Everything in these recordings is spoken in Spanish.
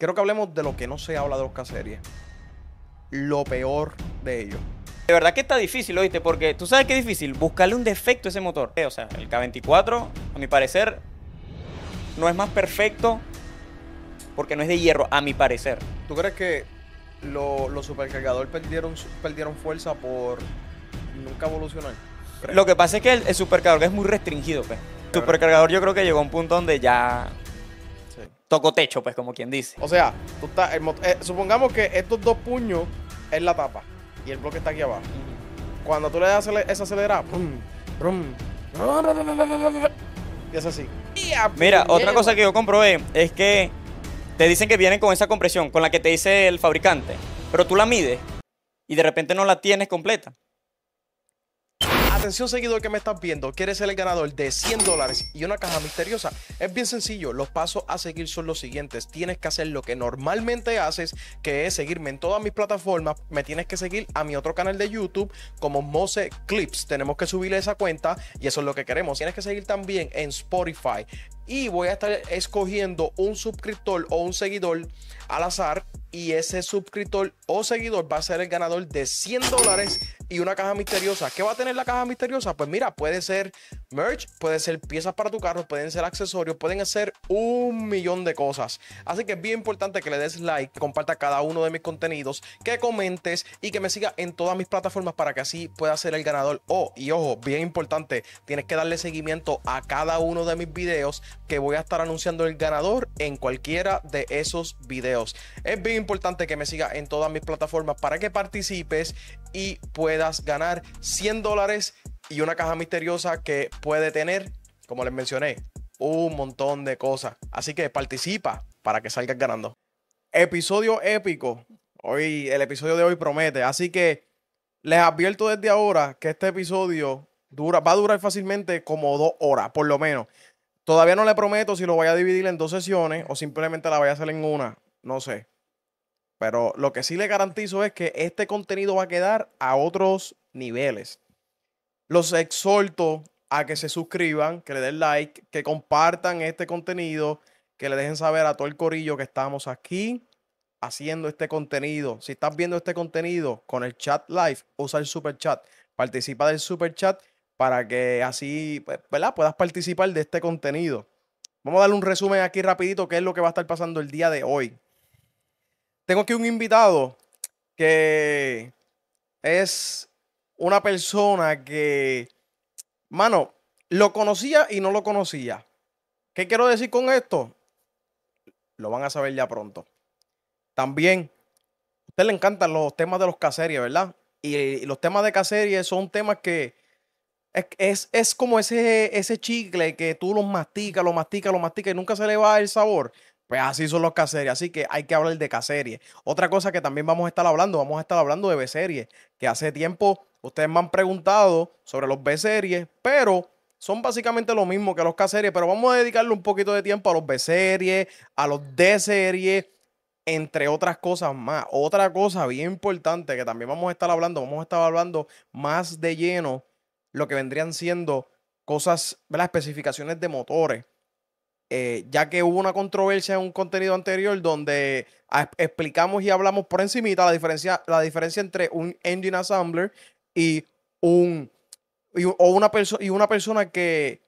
Quiero que hablemos de lo que no se habla de los series. Lo peor de ellos. De verdad que está difícil, oíste, porque tú sabes que es difícil buscarle un defecto a ese motor. O sea, el K24, a mi parecer, no es más perfecto porque no es de hierro, a mi parecer. ¿Tú crees que los supercargadores perdieron, fuerza por nunca evolucionar? Lo que pasa es que el, supercargador es muy restringido, pues. El supercargador yo creo que llegó a un punto donde ya toco techo, pues como quien dice. O sea, eh, supongamos que estos dos puños es la tapa y el bloque está aquí abajo. Cuando tú le das esa acelerada, y es así. Pues, Mira, otra cosa que yo comprobé eh, es que te dicen que vienen con esa compresión, con la que te dice el fabricante, pero tú la mides y de repente no la tienes completa. Atención seguidor que me estás viendo, quieres ser el ganador de 100 dólares y una caja misteriosa. Es bien sencillo, los pasos a seguir son los siguientes. Tienes que hacer lo que normalmente haces, que es seguirme en todas mis plataformas. Me tienes que seguir a mi otro canal de YouTube como Mose Clips. Tenemos que subirle esa cuenta y eso es lo que queremos. Tienes que seguir también en Spotify y voy a estar escogiendo un suscriptor o un seguidor al azar y ese suscriptor o seguidor va a ser el ganador de 100 dólares y una caja misteriosa. ¿Qué va a tener la caja misteriosa? Pues mira, puede ser merch, puede ser piezas para tu carro, pueden ser accesorios, pueden ser un millón de cosas. Así que es bien importante que le des like, que comparta cada uno de mis contenidos, que comentes y que me siga en todas mis plataformas para que así pueda ser el ganador. o oh, y ojo, bien importante, tienes que darle seguimiento a cada uno de mis videos que voy a estar anunciando el ganador en cualquiera de esos videos. Es bien importante que me sigas en todas mis plataformas para que participes y puedas ganar 100 dólares y una caja misteriosa que puede tener, como les mencioné, un montón de cosas. Así que participa para que salgas ganando. Episodio épico. Hoy, el episodio de hoy promete. Así que les advierto desde ahora que este episodio dura, va a durar fácilmente como dos horas, por lo menos. Todavía no le prometo si lo voy a dividir en dos sesiones o simplemente la voy a hacer en una. No sé. Pero lo que sí le garantizo es que este contenido va a quedar a otros niveles. Los exhorto a que se suscriban, que le den like, que compartan este contenido, que le dejen saber a todo el corillo que estamos aquí haciendo este contenido. Si estás viendo este contenido con el chat live, usa el super chat. Participa del super chat para que así pues, puedas participar de este contenido. Vamos a darle un resumen aquí rapidito, qué es lo que va a estar pasando el día de hoy. Tengo aquí un invitado que es una persona que, mano, lo conocía y no lo conocía. ¿Qué quiero decir con esto? Lo van a saber ya pronto. También, a usted le encantan los temas de los caseries, ¿verdad? Y los temas de caseries son temas que es, es, como ese, ese chicle que tú los masticas, lo masticas, lo masticas y nunca se le va el sabor. Pues así son los K-Series, así que hay que hablar de K-serie. Otra cosa que también vamos a estar hablando, vamos a estar hablando de B-series, que hace tiempo ustedes me han preguntado sobre los B-series, pero son básicamente lo mismo que los K-series, pero vamos a dedicarle un poquito de tiempo a los B-series, a los D-series, entre otras cosas más. Otra cosa bien importante que también vamos a estar hablando, vamos a estar hablando más de lleno lo que vendrían siendo cosas, las especificaciones de motores eh, ya que hubo una controversia en un contenido anterior donde ah, explicamos y hablamos por encimita la diferencia, la diferencia entre un engine assembler y un una persona y una persona que,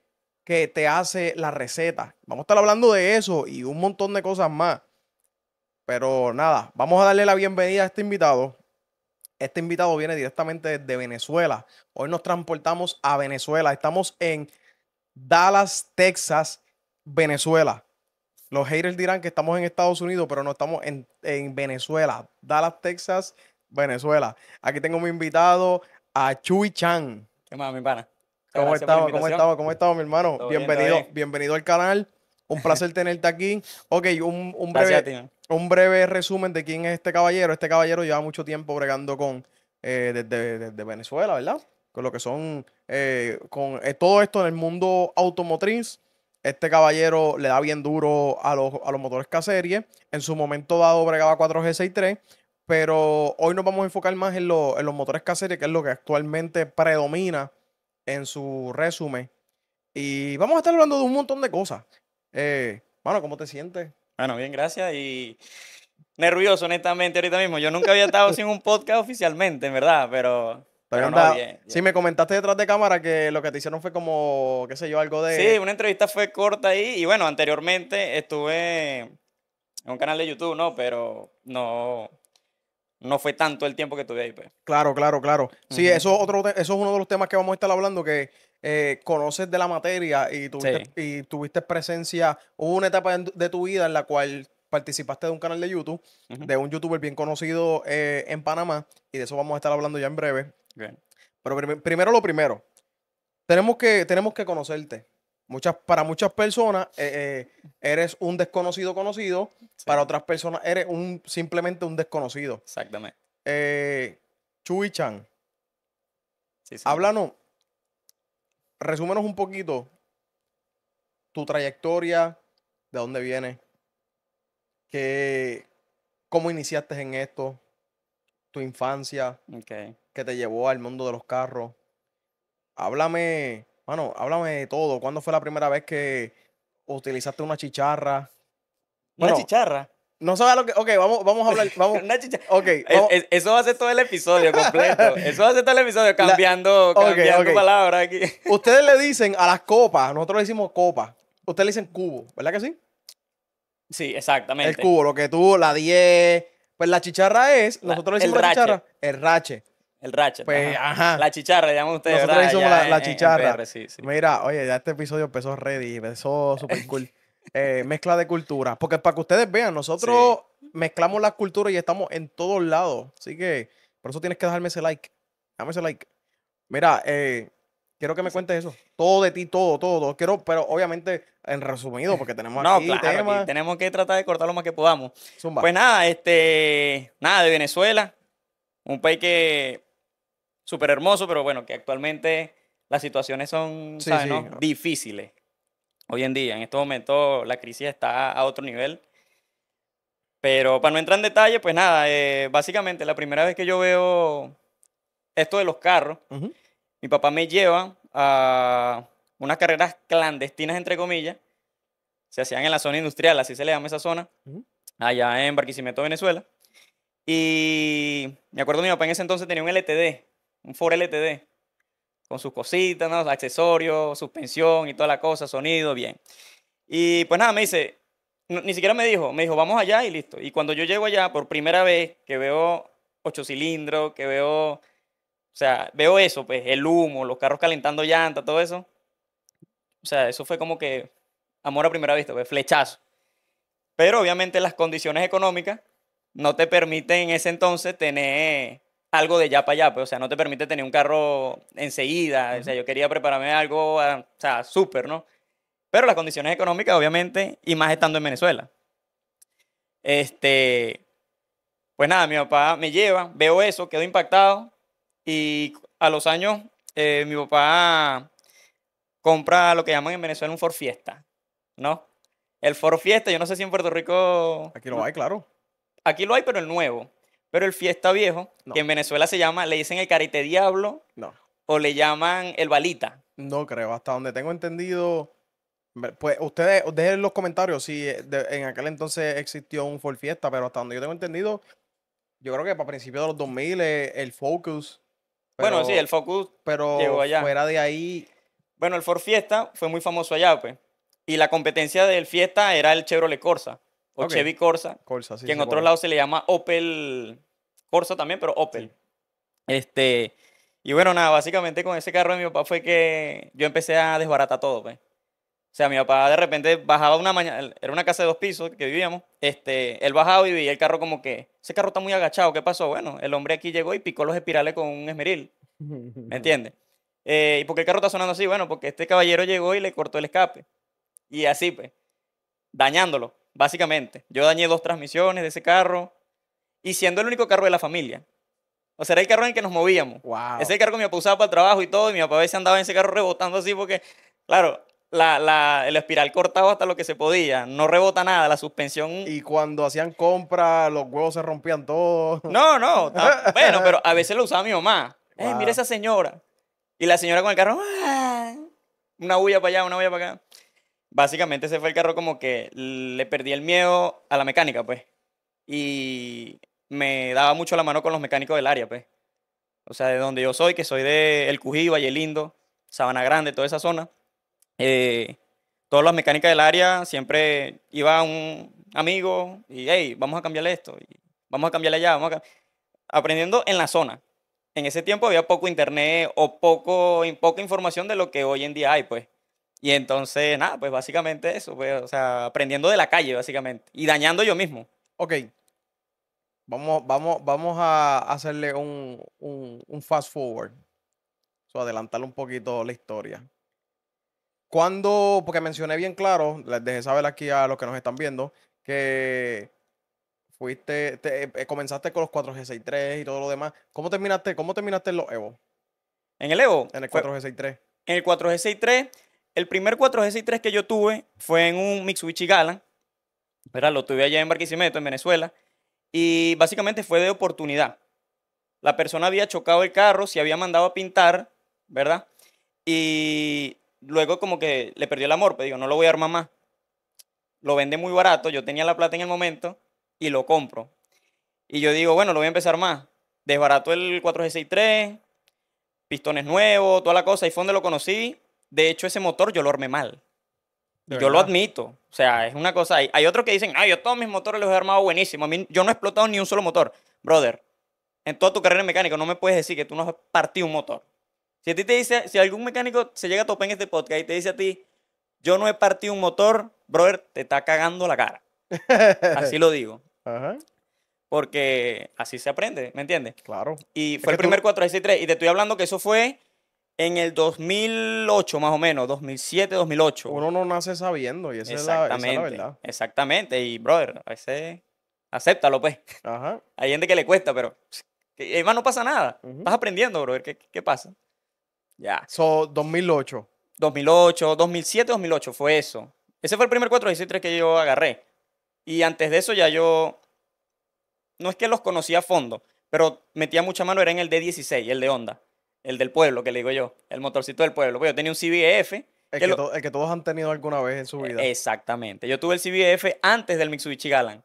que te hace la receta. Vamos a estar hablando de eso y un montón de cosas más. Pero nada, vamos a darle la bienvenida a este invitado. Este invitado viene directamente de Venezuela. Hoy nos transportamos a Venezuela. Estamos en Dallas, Texas Venezuela. Los haters dirán que estamos en Estados Unidos, pero no estamos en, en Venezuela. Dallas, Texas, Venezuela. Aquí tengo a mi invitado, a Chuy Chan. ¿Qué más, mi pana? ¿Cómo estamos? ¿Cómo estamos? ¿Cómo estamos, mi hermano? bienvenido, bienvenido al canal. Un placer tenerte aquí. Ok, un, un breve, un breve resumen de quién es este caballero. Este caballero lleva mucho tiempo bregando con eh, desde, Venezuela, ¿verdad? Con lo que son, eh, con eh, todo esto en el mundo automotriz este caballero le da bien duro a los, motores k En su momento dado bregaba 4G63, pero hoy nos vamos a enfocar más en, los motores K-Serie, que es lo que actualmente predomina en su resumen. Y vamos a estar hablando de un montón de cosas. bueno, eh, ¿cómo te sientes? Bueno, bien, gracias. Y nervioso, honestamente, ahorita mismo. Yo nunca había estado sin un podcast oficialmente, en verdad, pero pero me comentaste detrás de cámara que lo que te hicieron fue como, qué sé yo, algo de... Sí, una entrevista fue corta ahí y bueno, anteriormente estuve en un canal de YouTube, ¿no? Pero no, no fue tanto el tiempo que estuve ahí. Pues. Claro, claro, claro. Sí, eso, otro, eso es uno de los temas que vamos a estar hablando, que eh, conoces de la materia y tuviste, y tuviste presencia, hubo una etapa de tu vida en la cual participaste de un canal de YouTube, de un youtuber bien conocido eh, en Panamá, y de eso vamos a estar hablando ya en breve. Pero primero lo primero. Tenemos que, tenemos que conocerte. Muchas, para muchas personas eh, eh, eres un desconocido conocido, para otras personas eres un, simplemente un desconocido. Exactamente. Chuichan, eh, Chuy Chan, háblanos, resúmenos un poquito tu trayectoria, de dónde vienes, que, cómo iniciaste en esto, tu infancia. Okay que te llevó al mundo de los carros. Háblame, bueno, háblame de todo. ¿Cuándo fue la primera vez que utilizaste una chicharra? ¿Una chicharra? No sabes lo que. Ok, vamos, vamos a hablar. Vamos. una chicharra. Ok. eso va a ser todo el episodio completo. eso va a ser todo el episodio cambiando, cambiando palabras aquí. Ustedes le dicen a las copas, nosotros le decimos copa. Ustedes le dicen cubo, ¿verdad que sí? Sí, exactamente. El cubo, lo que tú, la 10. Pues la chicharra es, nosotros le decimos la chicharra, el rache. El racha Pues, ajá. La chicharra, llaman ustedes. la, chicharra. Mira, oye, ya este episodio empezó ready, empezó super cool. Eh, mezcla de culturas. Porque para que ustedes vean, nosotros mezclamos las culturas y estamos en todos lados. Así que, por eso tienes que dejarme ese like. Dame ese like. Mira, eh, quiero que me cuentes eso. Todo de ti, todo, todo. Quiero, pero obviamente en resumido, porque tenemos no, aquí tenemos que tratar de cortar lo más que podamos. Pues nada, este, nada, de Venezuela. Un país que súper hermoso, pero bueno, que actualmente las situaciones son ¿sabes, No? difíciles. Hoy en día, en estos momentos, la crisis está a otro nivel. Pero para no entrar en detalle, pues nada, eh, básicamente la primera vez que yo veo esto de los carros, mi papá me lleva a unas carreras clandestinas, entre comillas, se hacían en la zona industrial, así se le llama esa zona, allá en Barquisimeto, Venezuela. Y me acuerdo mi papá en ese entonces tenía un LTD, un Ford LTD, con sus cositas, accesorios, suspensión y toda la cosa, sonido, bien. Y pues nada, me dice, ni siquiera me dijo, me dijo, vamos allá y listo. Y cuando yo llego allá, por primera vez, que veo ocho cilindros, que veo, o sea, veo eso, pues, el humo, los carros calentando llanta, todo eso. O sea, eso fue como que amor a primera vista, pues, flechazo. Pero obviamente las condiciones económicas no te permiten en ese entonces tener algo de ya para allá, pues, o sea, no te permite tener un carro enseguida, o sea, yo quería prepararme algo, ah, o sea, súper, ¿no? Pero las condiciones económicas, obviamente, y más estando en Venezuela. Este, pues nada, mi papá me lleva, veo eso, quedo impactado y a los años eh, mi papá compra lo que llaman en Venezuela un forfiesta Fiesta, ¿no? El forfiesta Fiesta, yo no sé si en Puerto Rico... Aquí lo hay, claro. Aquí lo hay, pero el nuevo. Pero el fiesta viejo, que en Venezuela se llama, le dicen el carete diablo. No. O le llaman el balita. No creo, hasta donde tengo entendido. Pues ustedes, dejen los comentarios si eh, en aquel entonces existió un for fiesta, pero hasta donde yo tengo entendido, yo creo que para principios de los 2000 eh, el Focus. bueno, sí, el Focus pero fuera de ahí. Bueno, el for fiesta fue muy famoso allá, pues. Y la competencia del fiesta era el Chevrolet Corsa o Chevy Corsa, Corsa sí, que en otro lado se le llama Opel Corsa también, pero Opel. Este, y bueno, nada, básicamente con ese carro de mi papá fue que yo empecé a desbaratar todo, pues. O sea, mi papá de repente bajaba una mañana, era una casa de dos pisos que vivíamos, este, él bajaba y veía el carro como que, ese carro está muy agachado, ¿qué pasó? Bueno, el hombre aquí llegó y picó los espirales con un esmeril, ¿me entiendes? Eh, ¿Y por qué el carro está sonando así? Bueno, porque este caballero llegó y le cortó el escape, y así pues, dañándolo básicamente. Yo dañé dos transmisiones de ese carro y siendo el único carro de la familia. O sea, era el carro en el que nos movíamos. Ese carro me mi papá usaba para el trabajo y todo, y mi papá a veces andaba en ese carro rebotando así porque, claro, la, el espiral cortaba hasta lo que se podía, no rebota nada, la suspensión... Y cuando hacían compra los huevos se rompían todos. No, no, bueno, pero a veces lo usaba mi mamá. Eh, mira esa señora. Y la señora con el carro, ah, una bulla para allá, una bulla para acá básicamente ese fue el carro como que le perdí el miedo a la mecánica, pues. Y me daba mucho la mano con los mecánicos del área, pues. O sea, de donde yo soy, que soy de El Cují, Valle Lindo, Sabana Grande, toda esa zona. Eh, todas las mecánicas del área siempre iba un amigo y, hey, vamos a cambiarle esto, vamos a cambiarle allá, vamos Aprendiendo en la zona. En ese tiempo había poco internet o poco, poca información de lo que hoy en día hay, pues. Y entonces, nada, pues básicamente eso, pues, o sea, aprendiendo de la calle, básicamente, y dañando yo mismo. Ok. Vamos, vamos, vamos a hacerle un, fast forward. O adelantarle un poquito la historia. Cuando, porque mencioné bien claro, les dejé saber aquí a los que nos están viendo, que fuiste, eh, comenzaste con los 4G63 y todo lo demás. ¿Cómo terminaste, cómo terminaste en los Evo? ¿En el Evo? En el 4G63. En el 4G63 el primer 4G63 que yo tuve fue en un Mitsubishi Galan, Pero Lo tuve allá en Barquisimeto, en Venezuela, y básicamente fue de oportunidad. La persona había chocado el carro, se había mandado a pintar, ¿verdad? Y luego como que le perdió el amor, pero pues digo, no lo voy a armar más. Lo vende muy barato, yo tenía la plata en el momento y lo compro. Y yo digo, bueno, lo voy a empezar más. Desbarato el 4G63, pistones nuevos, toda la cosa. Y fue lo conocí de hecho, ese motor yo lo armé mal. yo lo admito. O sea, es una cosa. Hay, otros que dicen, ah, yo todos mis motores los he armado buenísimo. A mí, yo no he explotado ni un solo motor. Brother, en toda tu carrera mecánica no me puedes decir que tú no has partido un motor. Si a ti te dice, si algún mecánico se llega a topar en este podcast y te dice a ti, yo no he partido un motor, brother, te está cagando la cara. Así lo digo. Porque así se aprende, ¿me entiendes? Claro. Y fue el primer tú... 3. Y te estoy hablando que eso fue en el 2008 más o menos, 2007, 2008. Uno no nace sabiendo y esa, es, la, verdad. Exactamente, y brother, a veces acéptalo pues. Ajá. Hay gente que le cuesta, pero eh, más no pasa nada. vas aprendiendo, brother, ¿qué, pasa? Ya. Yeah. So, 2008. 2008, 2007, 2008 fue eso. Ese fue el primer 413 que yo agarré. Y antes de eso ya yo, no es que los conocía a fondo, pero metía mucha mano, era en el D16, el de Honda. El del pueblo, que le digo yo. El motorcito del pueblo. Pues yo tenía un CBF. El que, todos han tenido alguna vez en su eh, vida. Exactamente. Yo tuve el CBF antes del Mitsubishi Galan.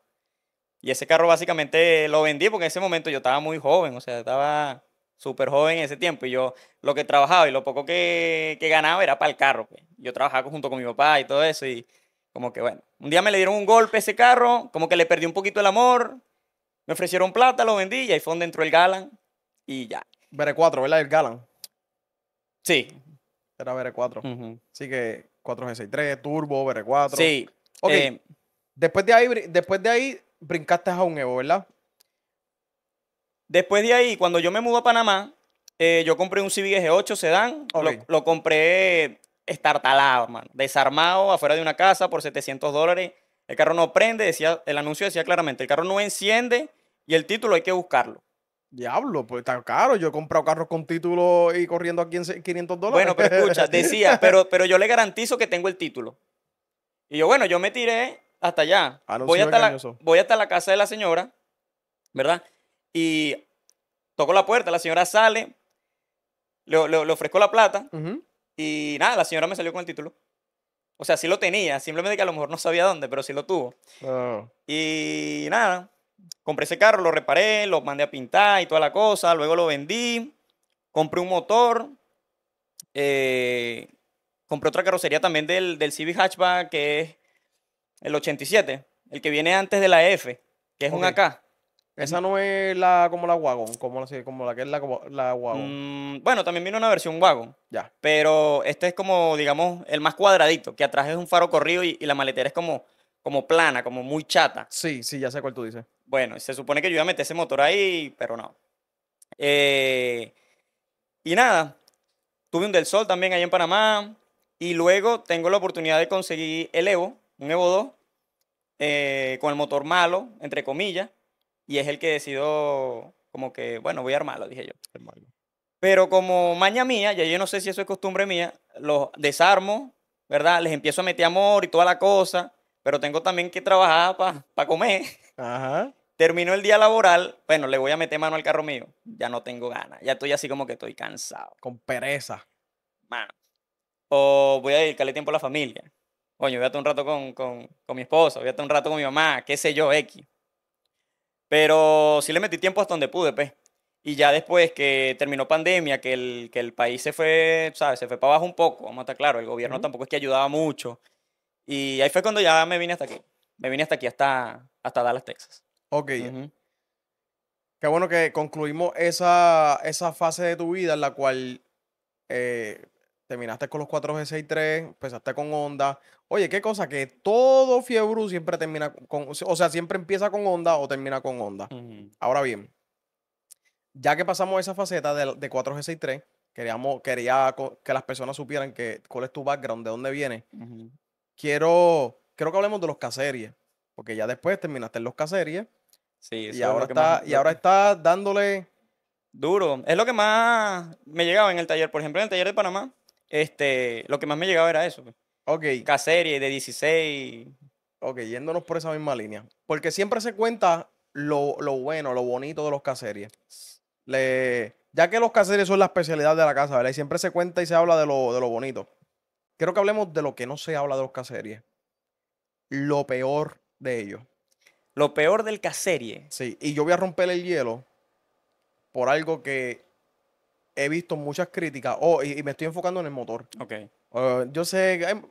Y ese carro básicamente lo vendí porque en ese momento yo estaba muy joven, o sea, estaba súper joven en ese tiempo. Y yo lo que trabajaba y lo poco que, ganaba era para el carro. Pues. Yo trabajaba junto con mi papá y todo eso. Y como que bueno, un día me le dieron un golpe ese carro, como que le perdí un poquito el amor. Me ofrecieron plata, lo vendí y ahí fue donde entró el Galan y ya. BR4, ¿verdad? El Galan. Sí. Era BR4. Así que 4G63, Turbo, BR4. Sí. Ok. Eh, después, de ahí, después de ahí brincaste a un Evo, ¿verdad? Después de ahí, cuando yo me mudé a Panamá, eh, yo compré un Civic G8 Sedan. Lo, lo, compré estartalado, hermano. Desarmado, afuera de una casa, por 700 dólares. El carro no prende, decía, el anuncio decía claramente, el carro no enciende y el título hay que buscarlo. Diablo, pues está caro. Yo he comprado carros con título y corriendo a 500 dólares. Bueno, pero escucha, decía, pero, pero yo le garantizo que tengo el título. Y yo, bueno, yo me tiré hasta allá. Ah, voy hasta, la, voy hasta, la, casa de la señora, ¿verdad? Y toco la puerta, la señora sale, le, ofrezco la plata y nada, la señora me salió con el título. O sea, sí lo tenía, simplemente que a lo mejor no sabía dónde, pero sí lo tuvo. Oh. Y nada, compré ese carro, lo reparé, lo mandé a pintar y toda la cosa, luego lo vendí, compré un motor, eh, compré otra carrocería también del, del Civic Hatchback, que es el 87, el que viene antes de la e F, que es un AK. Esa no es la como la wagon, como la, como la que es la, wagon. Mm, bueno, también viene una versión wagon. Ya. Pero este es como, digamos, el más cuadradito, que atrás es un faro corrido y la maletera es como como plana, como muy chata. Sí, sí, ya sé cuál tú dices. Bueno, se supone que yo iba a meter ese motor ahí, pero no. Eh, y nada, tuve un del sol también allá en Panamá. Y luego tengo la oportunidad de conseguir el Evo, un Evo 2, eh, con el motor malo, entre comillas. Y es el que decido, como que, bueno, voy a armarlo, dije yo. Armarlo. Pero como maña mía, ya yo no sé si eso es costumbre mía, los desarmo, ¿verdad? Les empiezo a meter amor y toda la cosa pero tengo también que trabajar para pa comer. Ajá. Termino el día laboral, bueno, le voy a meter mano al carro mío. Ya no tengo ganas, ya estoy así como que estoy cansado. Con pereza. Mano. O voy a dedicarle tiempo a la familia. Coño, voy a estar un rato con, mi esposa, voy a estar un rato con mi mamá, qué sé yo, X. Pero sí le metí tiempo hasta donde pude, pe pues. Y ya después que terminó pandemia, que el, el país se fue, ¿sabes? Se fue para abajo un poco, vamos a estar claro. El gobierno tampoco es que ayudaba mucho. Y ahí fue cuando ya me vine hasta aquí. Me vine hasta aquí, hasta, hasta Dallas, Texas. Ok. Qué bueno que concluimos esa, esa fase de tu vida en la cual eh, terminaste con los 4G63, empezaste con Onda. Oye, qué cosa que todo Fiebru siempre termina con, o sea, siempre empieza con Onda o termina con Onda. Ahora bien, ya que pasamos esa faceta de, de 4G63, queríamos, quería que las personas supieran que, cuál es tu background, de dónde vienes quiero, quiero que hablemos de los caseries, porque ya después terminaste en los caseries. Sí, eso y ahora, es está, y ahora está dándole... Duro. Es lo que más me llegaba en el taller. Por ejemplo, en el taller de Panamá, este, lo que más me llegaba era eso. Pues. Ok. Caserie de 16. Ok, yéndonos por esa misma línea. Porque siempre se cuenta lo, bueno, lo bonito de los caseries. Le, ya que los caseries son la especialidad de la casa, ¿verdad? Y siempre se cuenta y se habla de lo bonito. Quiero que hablemos de lo que no se habla de los serie. Lo peor de ellos. Lo peor del k serie. Sí, y yo voy a romper el hielo por algo que he visto muchas críticas. Oh, y, me estoy enfocando en el motor. Ok. Oh, yo sé, em,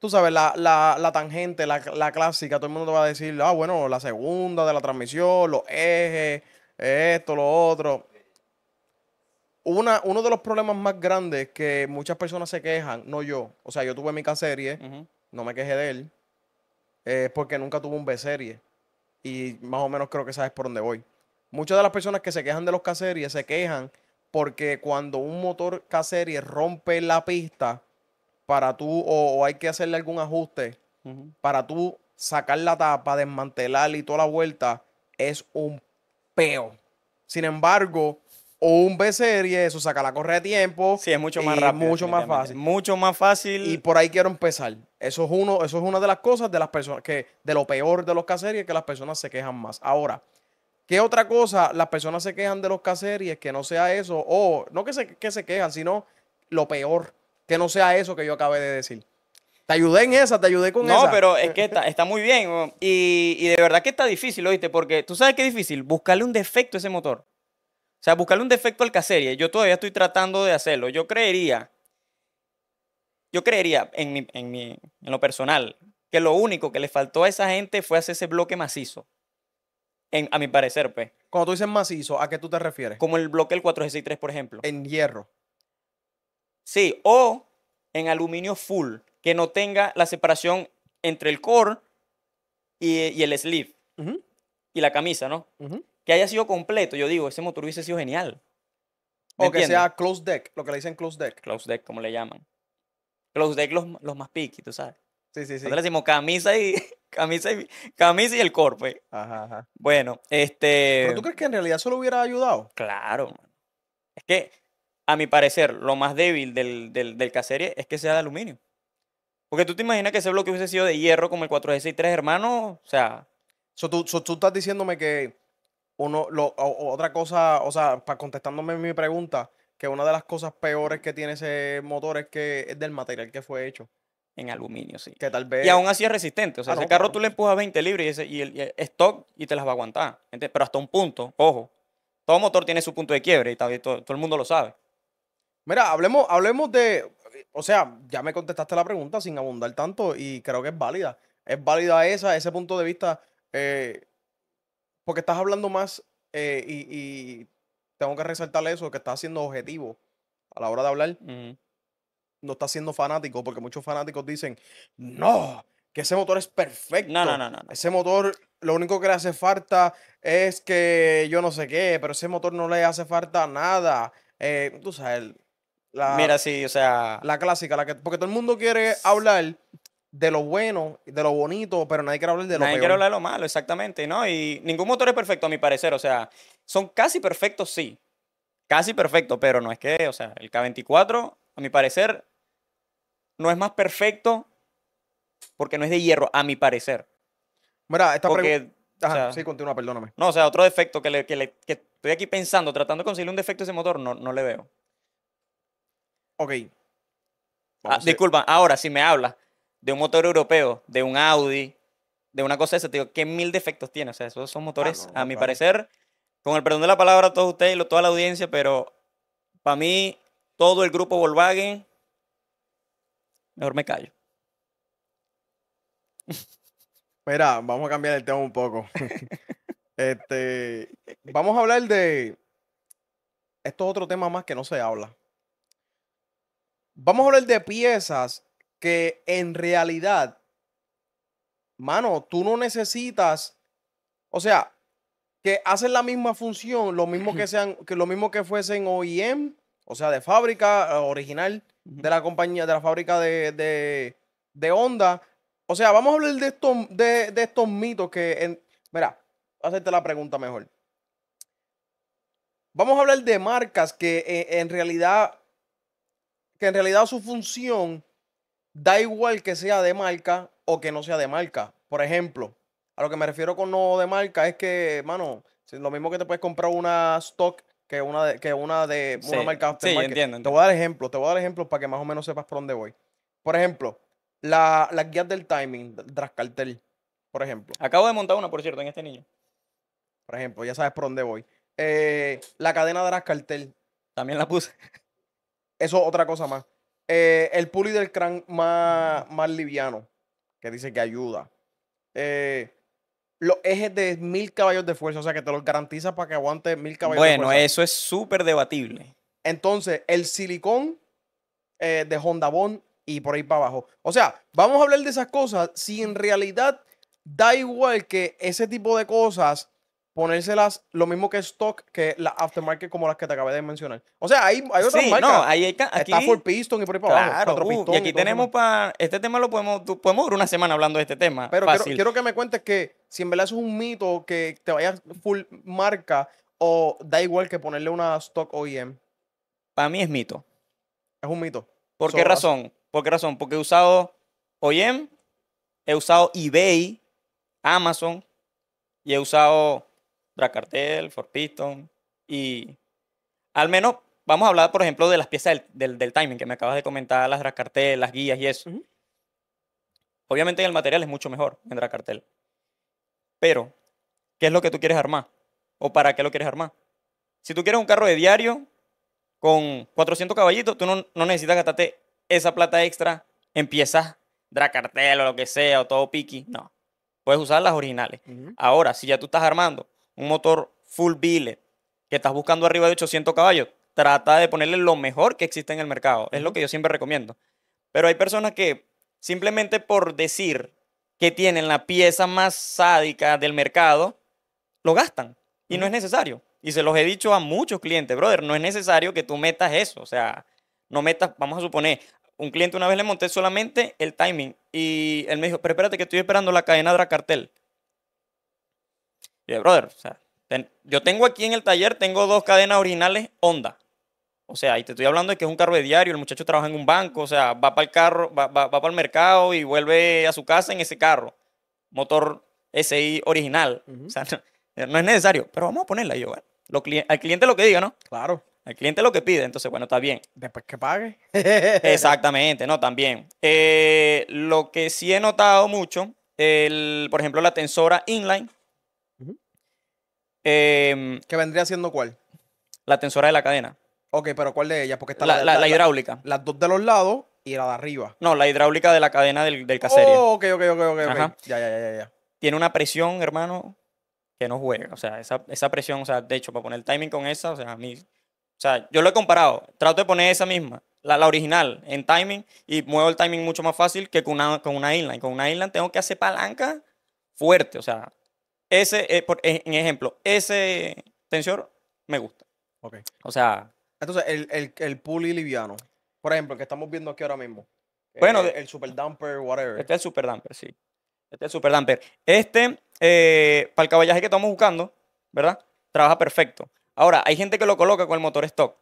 tú sabes, la, tangente, la, la, clásica, todo el mundo te va a decir, ah, bueno, la segunda de la transmisión, los ejes, esto, lo otro. Una, uno de los problemas más grandes que muchas personas se quejan, no yo, o sea, yo tuve mi K-serie, no me quejé de él, es eh, porque nunca tuve un B-serie. Y más o menos creo que sabes por dónde voy. Muchas de las personas que se quejan de los K-series se quejan porque cuando un motor K-serie rompe la pista para tú, o, hay que hacerle algún ajuste, para tú sacar la tapa, desmantelar y toda la vuelta, es un peo. Sin embargo, o un B series eso saca la correa de tiempo. Sí, es mucho más rápido. Mucho más fácil. Mucho más fácil. Y por ahí quiero empezar. Eso es uno, eso es una de las cosas de las personas que, de lo peor de los caseries, que las personas se quejan más. Ahora, ¿qué otra cosa las personas se quejan de los caseries que no sea eso? O no que se, que se quejan, sino lo peor, que no sea eso que yo acabé de decir. Te ayudé en esa, te ayudé con no, No, pero es que está, muy bien. Y, y, de verdad que está difícil, oíste, porque tú sabes que es difícil buscarle un defecto a ese motor. O sea, buscarle un defecto al cacería. Yo todavía estoy tratando de hacerlo. Yo creería, yo creería en, mi, en, en lo personal, que lo único que le faltó a esa gente fue hacer ese bloque macizo. En, a mi parecer, pues. Cuando tú dices macizo, ¿a qué tú te refieres? Como el bloque del 463, por ejemplo. En hierro. Sí, o en aluminio full, que no tenga la separación entre el core y, el sleeve y la camisa, ¿no? Que haya sido completo, yo digo, ese motor hubiese sido genial. O que sea close deck, lo que le dicen close deck. Close deck, como le llaman. Close deck los, los más piquitos, tú sabes. Sí, sí, sí. Nosotros le decimos camisa y, camisa y, camisa el corpo. Eh. Ajá, ajá. Bueno, este... ¿Pero tú crees que en realidad solo hubiera ayudado? Claro. Es que, a mi parecer, lo más débil del, del, del es que sea de aluminio. Porque tú te imaginas que ese bloque hubiese sido de hierro como el 4G63, hermano. O sea, So, tú, so, tú estás diciéndome que uno, otra cosa, o sea, para contestándome mi pregunta, que una de las cosas peores que tiene ese motor es que es del material que fue hecho. En aluminio, sí. Que tal vez... Y aún así es resistente. O sea, ese carro tú le empujas 20 libras y, y el, y stock y te las va a aguantar. Pero hasta un punto, ojo. Todo motor tiene su punto de quiebre y todo, el mundo lo sabe. Mira, hablemos, hablemos de... O sea, ya me contestaste la pregunta sin abundar tanto y creo que es válida. Es válida esa, ese punto de vista eh, porque estás hablando más eh, y, tengo que resaltar eso, que estás siendo objetivo a la hora de hablar. No estás siendo fanático, porque muchos fanáticos dicen, no, que ese motor es perfecto. No, no, no, Ese motor, lo único que le hace falta es que yo no sé qué, pero ese motor no le hace falta nada. Eh, tú sabes, la, Mira, sí, o sea. La clásica, la que. Porque todo el mundo quiere hablar de lo bueno, de lo bonito, pero nadie quiere hablar de lo nadie quiere hablar de lo malo, exactamente, ¿no? Y ningún motor es perfecto, a mi parecer. O sea, son casi perfectos, sí. Casi perfecto, pero no es que, o sea, el K24, a mi parecer, no es más perfecto porque no es de hierro, a mi parecer. Mira, esta pregunta... Ajá, sí, continúa, perdóname. No, o sea, otro defecto que, le, estoy aquí pensando, tratando de conseguir un defecto a ese motor, no, le veo. Ok. Ah, disculpa, ahora si me hablas de un motor europeo, de un Audi, de una cosa esa, te digo, ¿qué mil defectos tiene? O sea, esos son motores, a mi parecer, con el perdón de la palabra a todos ustedes y toda la audiencia, pero para mí, todo el grupo Volkswagen, mejor me callo. Mira, vamos a cambiar el tema un poco. este, vamos a hablar de esto es otro tema más que no se habla. Vamos a hablar de piezas que en realidad, mano, tú no necesitas, o sea, que hacen la misma función, lo mismo que sean, que lo mismo que fuesen OEM, o sea, de fábrica eh, original de la compañía, de la fábrica de, de, Honda. O sea, vamos a hablar de estos, de, de estos mitos que, mira, voy a hacerte la pregunta mejor. Vamos a hablar de marcas que eh, en realidad, que en realidad su función Da igual que sea de marca o que no sea de marca. Por ejemplo, a lo que me refiero con no de marca es que, mano, lo mismo que te puedes comprar una stock que una de, que una, de marca sí, entiendo, Te voy a dar ejemplos, te voy a dar ejemplos para que más o menos sepas por dónde voy. Por ejemplo, la, las guías del timing, Drascartel, por ejemplo. Acabo de montar una, por cierto, en este niño. Por ejemplo, ya sabes por dónde voy. Eh, la cadena de También la puse. Eso es otra cosa más. Eh, el puli del crank más, más liviano, que dice que ayuda. Eh, los ejes de mil caballos de fuerza, o sea, que te los garantiza para que aguante mil caballos bueno, de fuerza. Bueno, eso es súper debatible. Entonces, el silicón eh, de Honda Bond y por ahí para abajo. O sea, vamos a hablar de esas cosas si en realidad da igual que ese tipo de cosas ponérselas lo mismo que stock que la aftermarket como las que te acabé de mencionar. O sea, hay, hay otras sí, No, Está full Piston y por ahí para y aquí tenemos para... Este tema lo podemos... Podemos durar una semana hablando de este tema. Pero quiero, que me cuentes que si en verdad es un mito que te vayas full marca o da igual que ponerle una stock OEM. Para mí es mito. Es un mito. ¿Por qué razón? ¿Por qué razón? Porque he usado OEM, he usado eBay, Amazon y he usado Dracartel, For Piston. Y al menos vamos a hablar, por ejemplo, de las piezas del, timing que me acabas de comentar, las Dracartel, las guías y eso. Obviamente el material es mucho mejor en Dracartel. Pero, ¿qué es lo que tú quieres armar? ¿O para qué lo quieres armar? Si tú quieres un carro de diario con 400 caballitos, tú no, necesitas gastarte esa plata extra en piezas Dracartel o lo que sea, o todo piqui. No. Puedes usar las originales. Ahora, si ya tú estás armando un motor full billet que estás buscando arriba de 800 caballos, trata de ponerle lo mejor que existe en el mercado. Es lo que yo siempre recomiendo. Pero hay personas que simplemente por decir que tienen la pieza más sádica del mercado, lo gastan y no es necesario. Y se los he dicho a muchos clientes, brother, no es necesario que tú metas eso. O sea, no metas, vamos a suponer, un cliente una vez le monté solamente el timing y él me dijo, pero espérate que estoy esperando la cadena de la cartel. Y brother, o sea, yo tengo aquí en el taller, tengo dos cadenas originales Honda. O sea, y te estoy hablando de que es un carro de diario, el muchacho trabaja en un banco, o sea, va para el carro, va, para el mercado y vuelve a su casa en ese carro. Motor SI original. O sea, no, es necesario, pero vamos a ponerla yo. lo, al cliente lo que diga, ¿no? Claro. Al cliente lo que pide, entonces, bueno, está bien. Después que pague. Exactamente, no, también. Eh, lo que sí he notado mucho, por ejemplo, la tensora inline, Em, que vendría siendo cuál? La tensora de la cadena. Ok, pero ¿cuál de ellas? Porque está la, la, hidráulica. Las dos de los lados y la de arriba. No, la hidráulica de la cadena del, del caserío. Oh, ok, ok, ok, ok. Ya, ya, ya, ya. Tiene una presión, hermano, que no juega. O sea, esa, presión, o sea, de hecho, para poner el timing con esa, o sea, a mí. O sea, yo lo he comparado. Trato de poner esa misma, la, la original, en timing, y muevo el timing mucho más fácil que con una, con una inline. Con una inline tengo que hacer palanca fuerte. O sea, ese, eh, en ejemplo, ese tensor me gusta. Ok. O sea. Entonces, el, el, el liviano, por ejemplo, que estamos viendo aquí ahora mismo. Eh, bueno, el, eh, super damper, whatever. Este es el super damper, sí. Este es el super damper. Este, para el caballaje que estamos buscando, ¿verdad? Trabaja perfecto. Ahora, hay gente que lo coloca con el motor stock.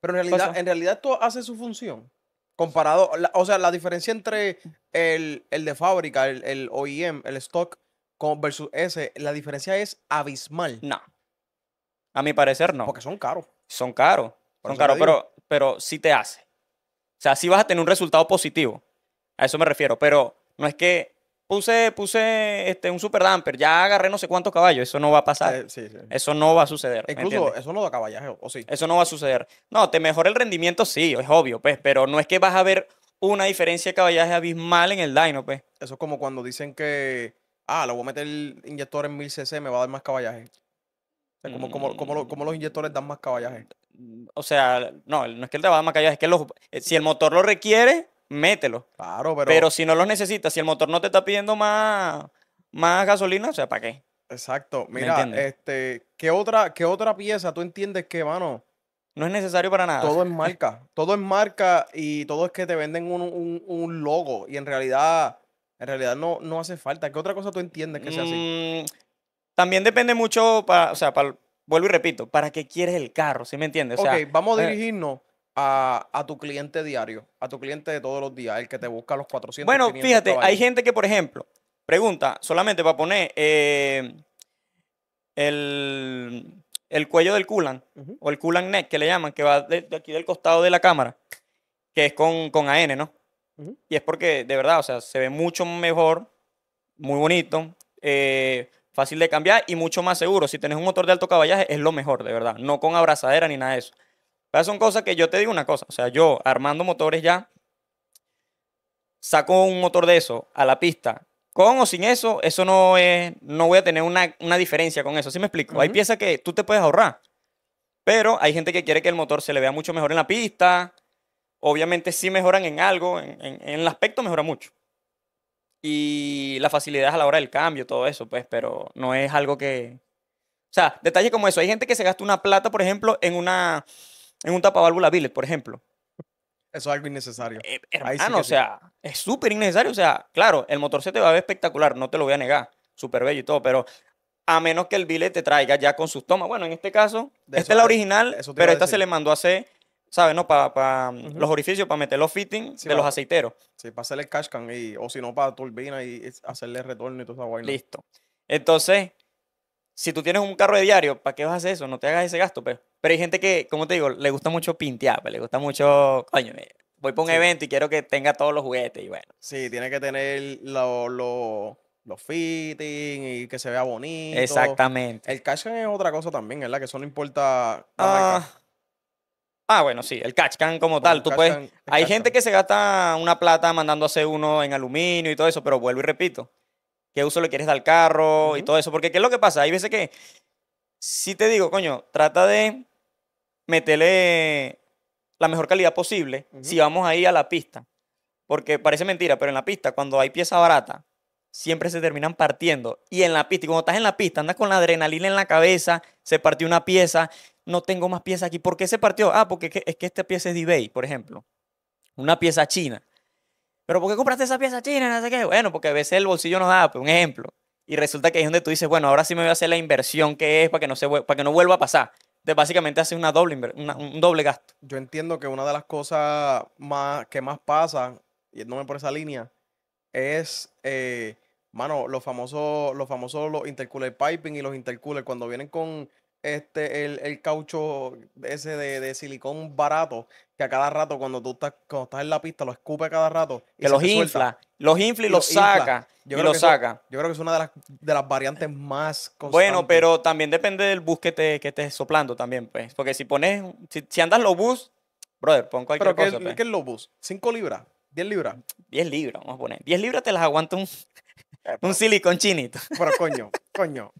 Pero en realidad, en realidad hace su función. Comparado, o sea, la diferencia entre el, de fábrica, el, el, OEM, el stock con versus ese, la diferencia es abismal. No. A mi parecer, no. Porque son caros. Son caros. son caros, pero, pero sí te hace. O sea, sí vas a tener un resultado positivo. A eso me refiero. Pero no es que puse, puse este, un super damper, ya agarré no sé cuántos caballos. Eso no va a pasar. Eh, sí, sí. Eso no va a suceder. Incluso eso no da caballaje, o sí. Eso no va a suceder. No, te mejora el rendimiento, sí, es obvio, pues, pero no es que vas a ver una diferencia de caballaje abismal en el dyno, pues. Eso es como cuando dicen que ah, le voy a meter el inyector en 1000cc, me va a dar más caballaje. O sea, ¿cómo, mm. los inyectores dan más caballaje? O sea, no, no es que él te va a dar más caballaje, es que eh, si el motor lo requiere, mételo. Claro, pero. Pero si no los necesitas, si el motor no te está pidiendo más, más gasolina, o sea, ¿para qué? Exacto. Mira, este, ¿qué otra, ¿qué otra pieza tú entiendes que, mano? No es necesario para nada. Todo es marca. todo es marca y todo es que te venden un, un logo. Y en realidad, en realidad no, no hace falta. ¿Qué otra cosa tú entiendes que sea así? Mm, también depende mucho, para, o sea, vuelvo y repito, ¿para qué quieres el carro? ¿Sí me entiendes? ok, vamos a eh, dirigirnos a, tu cliente diario, a tu cliente de todos los días, el que te busca los 400. Bueno, fíjate, hay gente que, por ejemplo, pregunta, solamente para poner eh, el, cuello del culan, o el culan net que le llaman, que va de, aquí del costado de la cámara, que es con, con AN, ¿no? Y es porque, de verdad, o sea, se ve mucho mejor, muy bonito, eh, fácil de cambiar y mucho más seguro. Si tienes un motor de alto caballaje, es lo mejor, de verdad. No con abrazadera ni nada de eso. Pero son cosas que yo te digo una cosa. O sea, yo armando motores ya, saco un motor de eso a la pista con o sin eso, eso no es, no voy a tener una, diferencia con eso. ¿Sí me explico? Hay piezas que tú te puedes ahorrar, pero hay gente que quiere que el motor se le vea mucho mejor en la pista, obviamente sí mejoran en algo, en, el aspecto mejora mucho. Y la facilidad a la hora del cambio, todo eso, pues, pero no es algo que... O sea, detalles como eso. Hay gente que se gasta una plata, por ejemplo, en, una, en un válvula billet, por ejemplo. Eso es algo innecesario. Eh, hermano, o sea, es súper innecesario. O sea, claro, el motor se te va a ver espectacular, no te lo voy a negar. Súper bello y todo, pero a menos que el billet te traiga ya con sus tomas. Bueno, en este caso, esta es la original, pero esta se le mandó a hacer ¿sabes? No, para los orificios, para meter los fittings de los aceiteros. Sí, para hacerle el cashcan y, o si no, para turbina y, hacerle retorno y toda esa vaina. Listo. Entonces, si tú tienes un carro de diario, ¿para qué vas a hacer eso? No te hagas ese gasto, pues. pero. hay gente que, como te digo, le gusta mucho pintear, pues, le gusta mucho, coño, voy para un evento y quiero que tenga todos los juguetes y bueno. Sí, tiene que tener los fittings y que se vea bonito. Exactamente. El cashcan es otra cosa también, ¿verdad? Que eso no importa. Ah, Ah, bueno, sí, el catch como tal. Tú puedes, hay gente que se gasta una plata mandándose uno en aluminio y todo eso, pero vuelvo y repito, ¿qué uso le quieres dar al carro y todo eso? Porque ¿qué es lo que pasa? Hay veces que, si te digo, coño, trata de meterle la mejor calidad posible si vamos ahí a la pista. Porque parece mentira, pero en la pista, cuando hay pieza barata, siempre se terminan partiendo. Y en la pista, y cuando estás en la pista, andas con la adrenalina en la cabeza, se partió una pieza, no tengo más piezas aquí. ¿Por qué se partió? Ah, porque es que esta pieza es de eBay, por ejemplo. Una pieza china. ¿Pero por qué compraste esa pieza china? No sé qué. Bueno, porque a veces el bolsillo no da, pues, un ejemplo. Y resulta que es donde tú dices, bueno, ahora sí me voy a hacer la inversión que es para que no, se, para que no vuelva a pasar. Entonces, básicamente hace una doble, un doble gasto. Yo entiendo que una de las cosas más, que más pasa, Y no me por esa línea, es, eh, mano, los famosos, los famosos los intercooler piping y los intercooler, cuando vienen con este, el, el caucho ese de, silicón barato que a cada rato cuando tú estás, en la pista lo escupe cada rato. Que los infla, los infla y, los saca. Yo y lo saca. yo creo que es una de las, variantes más constantes. Bueno, pero también depende del bus que te, estés soplando también, pues. Porque si pones, si, andas los bus, brother, pon cualquier cosa. Pues. ¿Qué, es los bus? ¿5 libras? ¿10 libras? 10 libras, vamos a poner. 10 libras te las aguanta un, un silicón chinito. Pero coño, coño.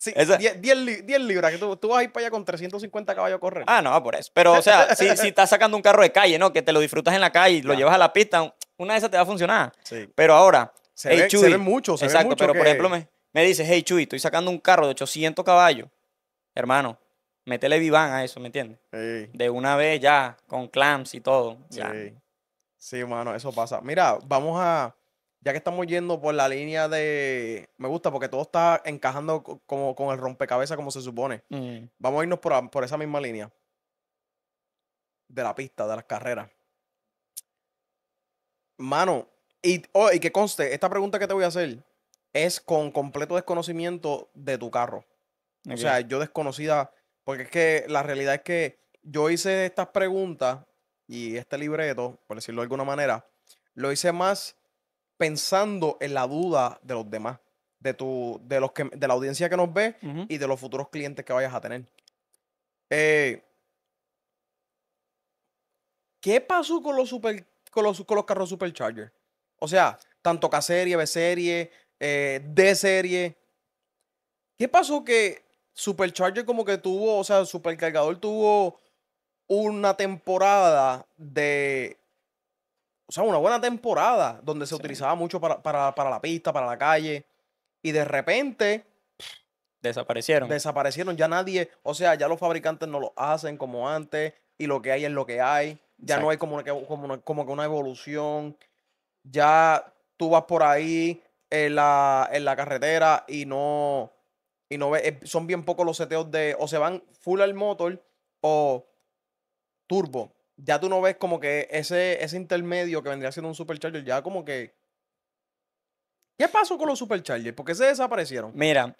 Sí, 10 libras, que tú, vas a ir para allá con 350 caballos a correr. Ah, no, por eso. Pero, o sea, si, estás sacando un carro de calle, ¿no? Que te lo disfrutas en la calle, y lo llevas a la pista, una de esas te va a funcionar. Sí. Pero ahora, se, hey, Chuy, se ve mucho, Exacto, pero por ejemplo me, dices, hey Chuy, estoy sacando un carro de 800 caballos. Hermano, métele viván a eso, ¿me entiendes? Sí. De una vez ya, con clamps y todo. Sí. sí, eso pasa. Mira, vamos a ya que estamos yendo por la línea de. Me gusta porque todo está encajando como con el rompecabezas como se supone. Mm. Vamos a irnos por, por, esa misma línea. De la pista, de las carreras. Mano, oh, y, que conste, esta pregunta que te voy a hacer es con completo desconocimiento de tu carro. O sea, yo desconocida, porque es que la realidad es que yo hice estas preguntas y este libreto, por decirlo de alguna manera, lo hice más pensando en la duda de los demás, de, tu, de, los que, de la audiencia que nos ve y de los futuros clientes que vayas a tener. Eh, ¿Qué pasó con los, con los, carros Supercharger? O sea, tanto K-serie, B-serie, eh, D-serie. ¿Qué pasó que Supercharger como que tuvo, o sea, Supercargador tuvo una temporada de o sea, una buena temporada donde se utilizaba mucho para, la pista, para la calle. Y de repente. Desaparecieron. Desaparecieron. Ya nadie. O sea, ya los fabricantes no lo hacen como antes. Y lo que hay es lo que hay. Ya no hay como, como, como que una evolución. Ya tú vas por ahí en la, carretera y no. Y no ves. Eh, son bien pocos los seteos de. O se van full al motor o turbo ya tú no ves como que ese, ese intermedio que vendría siendo un supercharger, ya como que. ¿Qué pasó con los superchargers? ¿Por qué se desaparecieron? Mira,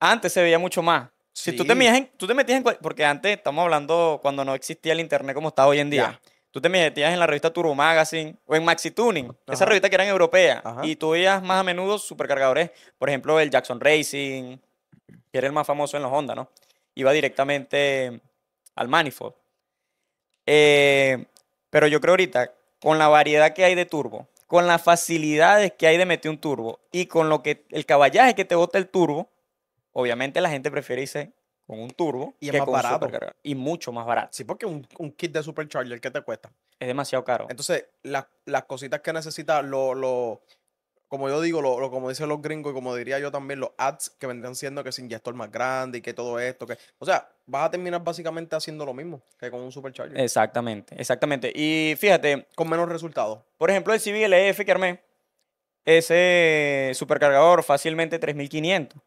antes se veía mucho más. Si tú te, metías en, tú te metías en. Porque antes estamos hablando cuando no existía el internet como está hoy en día. Tú te metías en la revista Turbo Magazine o en Maxi Tuning, esa revista que era europea Y tú veías más a menudo supercargadores, por ejemplo, el Jackson Racing, que era el más famoso en los Honda, ¿no? Iba directamente al manifold. Eh, pero yo creo ahorita, con la variedad que hay de turbo, con las facilidades que hay de meter un turbo y con lo que el caballaje que te bota el turbo, obviamente la gente prefiere irse con un turbo y es más barato. y mucho más barato. Sí, porque un, kit de supercharger que te cuesta es demasiado caro. Entonces, las cositas que necesitas, lo, lo, como yo digo, lo, como dicen los gringos y como diría yo también, los ads que vendrán siendo que es gestor más grande y que todo esto, que, o sea, vas a terminar básicamente haciendo lo mismo que con un supercharger. Exactamente, exactamente. Y fíjate. Con menos resultados. Por ejemplo, el CBLF que armé, ese supercargador fácilmente 3500,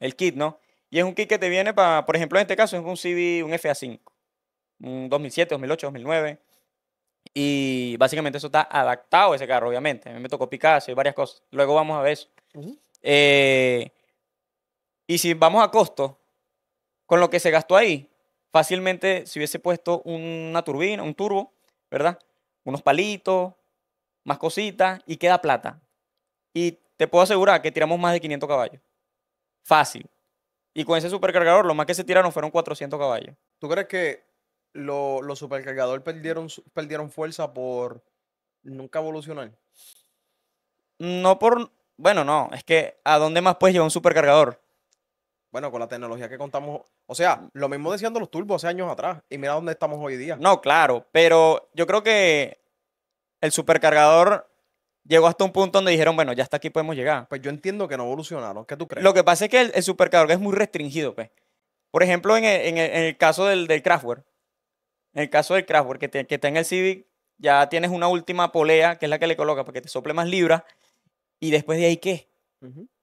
el kit, ¿no? Y es un kit que te viene para, por ejemplo, en este caso es un CV, un FA5, un 2007, 2008, 2009. Y básicamente eso está adaptado a ese carro, obviamente. A mí me tocó Picasso y varias cosas. Luego vamos a ver eso. Eh, y si vamos a costo, con lo que se gastó ahí, fácilmente si hubiese puesto una turbina, un turbo, ¿verdad? Unos palitos, más cositas y queda plata. Y te puedo asegurar que tiramos más de 500 caballos. Fácil. Y con ese supercargador, lo más que se tiraron fueron 400 caballos. ¿Tú crees que los supercargadores perdieron, perdieron fuerza por nunca evolucionar. No por. Bueno, no. Es que ¿a dónde más puedes llevar un supercargador? Bueno, con la tecnología que contamos. O sea, lo mismo decían los turbos hace años atrás. Y mira dónde estamos hoy día. No, claro. Pero yo creo que el supercargador llegó hasta un punto donde dijeron, bueno, ya hasta aquí podemos llegar. Pues yo entiendo que no evolucionaron. ¿Qué tú crees? Lo que pasa es que el, supercargador es muy restringido, pues. Por ejemplo, en el, caso del, del en el caso del craft, porque que está en el Civic, ya tienes una última polea, que es la que le colocas para que te sople más libras, y después de ahí, ¿qué?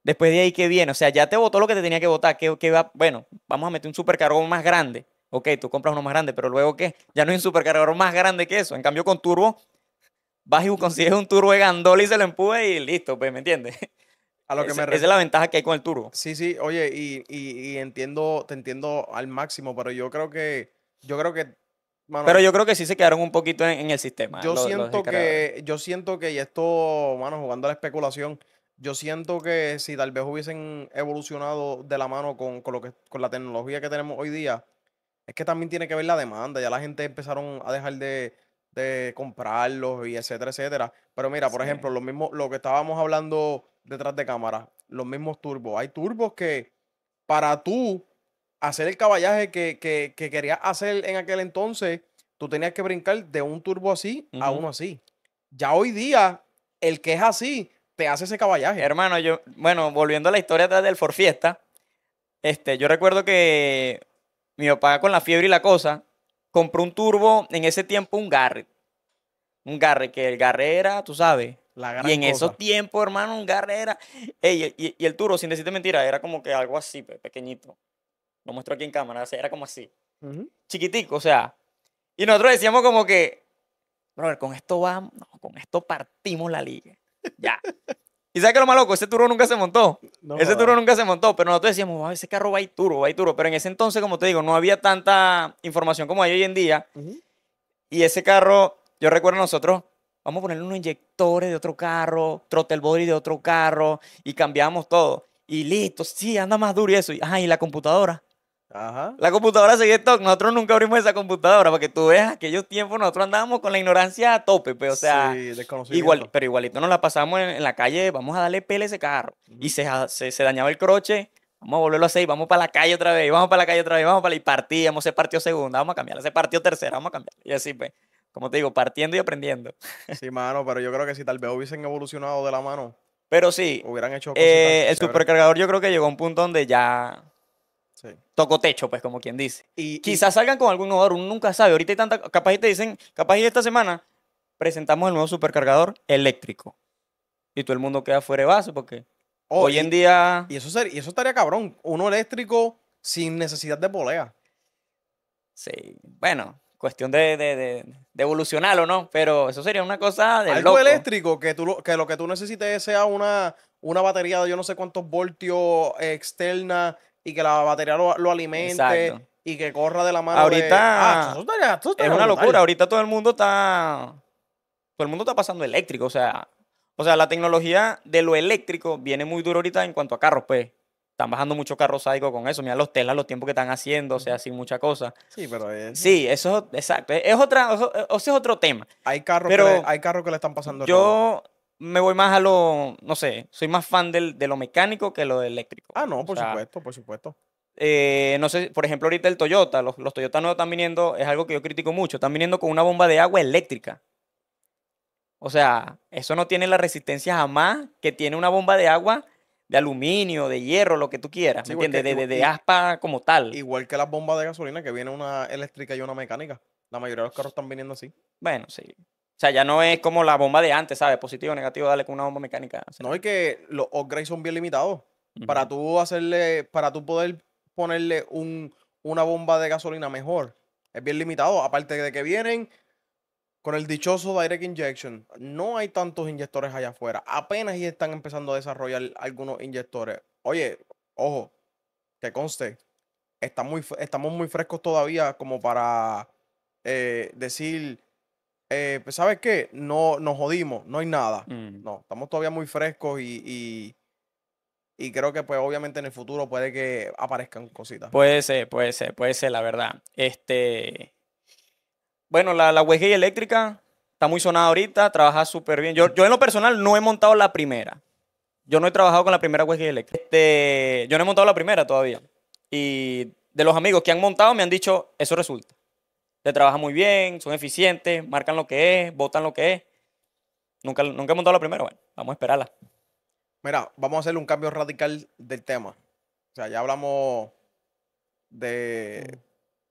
Después de ahí, ¿qué viene? O sea, ya te votó lo que te tenía que votar. que va? Bueno, vamos a meter un supercargador más grande. Ok, tú compras uno más grande, pero luego, ¿qué? Ya no hay un supercargador más grande que eso. En cambio, con turbo, vas y consigues un turbo de gandola y se lo empuje y listo, pues, ¿me entiendes? A lo que me Esa es la ventaja que hay con el turbo. Sí, sí, oye, y, y, entiendo, te entiendo al máximo, pero yo creo que, yo creo que pero yo creo que sí se quedaron un poquito en, el sistema. Yo siento que, yo siento que, y esto, mano, jugando a la especulación, yo siento que si tal vez hubiesen evolucionado de la mano con, lo que, con la tecnología que tenemos hoy día, es que también tiene que ver la demanda. Ya la gente empezaron a dejar de, comprarlos y etcétera, etcétera. Pero mira, por ejemplo, lo mismo, lo que estábamos hablando detrás de cámara, los mismos turbos. Hay turbos que para tú hacer el caballaje que, que, querías hacer en aquel entonces, tú tenías que brincar de un turbo así a uno así. Ya hoy día, el que es así, te hace ese caballaje. Hermano, yo, bueno, volviendo a la historia del Forfiesta, este, yo recuerdo que mi papá con la fiebre y la cosa, compró un turbo, en ese tiempo un Garrett. Un Garrett, que el Garrett era, tú sabes. La y en esos tiempos, hermano, un Garrett era... y, y, el turbo, sin decirte mentira, era como que algo así, pequeñito lo muestro aquí en cámara, era como así. Chiquitico, o sea. Y nosotros decíamos como que, brother, con esto vamos, no, con esto partimos la liga. Ya. ¿Y sabes qué lo más loco? Ese turbo nunca se montó. ese turbo nunca se montó, pero nosotros decíamos, oh, ese carro va y turbo, va y turbo. Pero en ese entonces, como te digo, no había tanta información como hay hoy en día. Y ese carro, yo recuerdo nosotros, vamos a ponerle unos inyectores de otro carro, el body de otro carro, y cambiamos todo. Y listo, sí, anda más duro y eso. y la computadora. Ajá. La computadora seguía stock. Nosotros nunca abrimos esa computadora Porque tú ves aquellos tiempos nosotros andábamos con la ignorancia a tope, pero pues, o sea, igual, pero igualito nos la pasamos en, la calle, vamos a darle pele a ese carro y se, se, dañaba el croche. Vamos a volverlo a hacer y vamos para la calle otra vez, vamos para la calle otra vez, vamos para la y partíamos, se partió segunda, vamos a cambiarla, se partió tercera, vamos a cambiar. Y así pues, como te digo, partiendo y aprendiendo. Sí, mano, pero yo creo que si tal vez hubiesen evolucionado de la mano. Pero sí, hubieran hecho eh, cosas el supercargador yo creo que llegó a un punto donde ya Sí. techo, pues, como quien dice. Y, Quizás salgan con algún innovador, uno nunca sabe. Ahorita hay tanta. Capaz y te dicen, capaz y esta semana presentamos el nuevo supercargador eléctrico. Y todo el mundo queda fuera de base porque oh, hoy en día. Y eso, sería, eso estaría cabrón. Uno eléctrico sin necesidad de polea. Sí. Bueno, cuestión de, de, de, evolucionar o no, pero eso sería una cosa de. Algo eléctrico que, tú, que lo que tú necesites sea una, una batería de yo no sé cuántos voltios externa y que la batería lo, alimente y que corra de la mano. Ahorita ah, es una locura. Ahorita todo el mundo está. Todo el mundo está pasando eléctrico. O sea, o sea, la tecnología de lo eléctrico viene muy duro ahorita en cuanto a carros, pues. Están bajando muchos carros algo con eso. Mira los telas, los tiempos que están haciendo, o sea, sin mucha cosa. Sí, pero Sí, eso exacto. Es, otra, es otro tema. Hay carros, pero que, le, hay carros que le están pasando. Yo, me voy más a lo, no sé, soy más fan del, de lo mecánico que lo eléctrico. Ah, no, por supuesto, por supuesto. Eh, no sé, por ejemplo, ahorita el Toyota, los, Toyotas Toyota nuevos están viniendo, es algo que yo critico mucho, están viniendo con una bomba de agua eléctrica. O sea, eso no tiene la resistencia jamás que tiene una bomba de agua de aluminio, de hierro, lo que tú quieras, ¿me entiendes? de, aspa como tal. Igual que las bombas de gasolina, que viene una eléctrica y una mecánica. La mayoría de los carros están viniendo así. Bueno, sí. O sea, ya no es como la bomba de antes, ¿sabes? Positivo, negativo, dale con una bomba mecánica. No, es que los upgrades son bien limitados. Para tú hacerle, para tú poder ponerle un, una bomba de gasolina mejor, es bien limitado. Aparte de que vienen con el dichoso Direct Injection, no hay tantos inyectores allá afuera. Apenas y están empezando a desarrollar algunos inyectores. Oye, ojo, que conste, está muy, estamos muy frescos todavía como para eh, decir eh, pues, ¿sabes qué? No nos jodimos, no hay nada. Mm. No, estamos todavía muy frescos y, y, creo que pues obviamente en el futuro puede que aparezcan cositas. Puede ser, puede ser, puede ser, la verdad. Este, bueno, la, la eléctrica está muy sonada ahorita, trabaja súper bien. Yo, yo en lo personal no he montado la primera. Yo no he trabajado con la primera WG eléctrica. Este, yo no he montado la primera todavía. Y de los amigos que han montado me han dicho, eso resulta te trabaja muy bien, son eficientes, marcan lo que es, votan lo que es. Nunca, nunca he montado la primera, bueno, vamos a esperarla. Mira, vamos a hacer un cambio radical del tema. O sea, ya hablamos de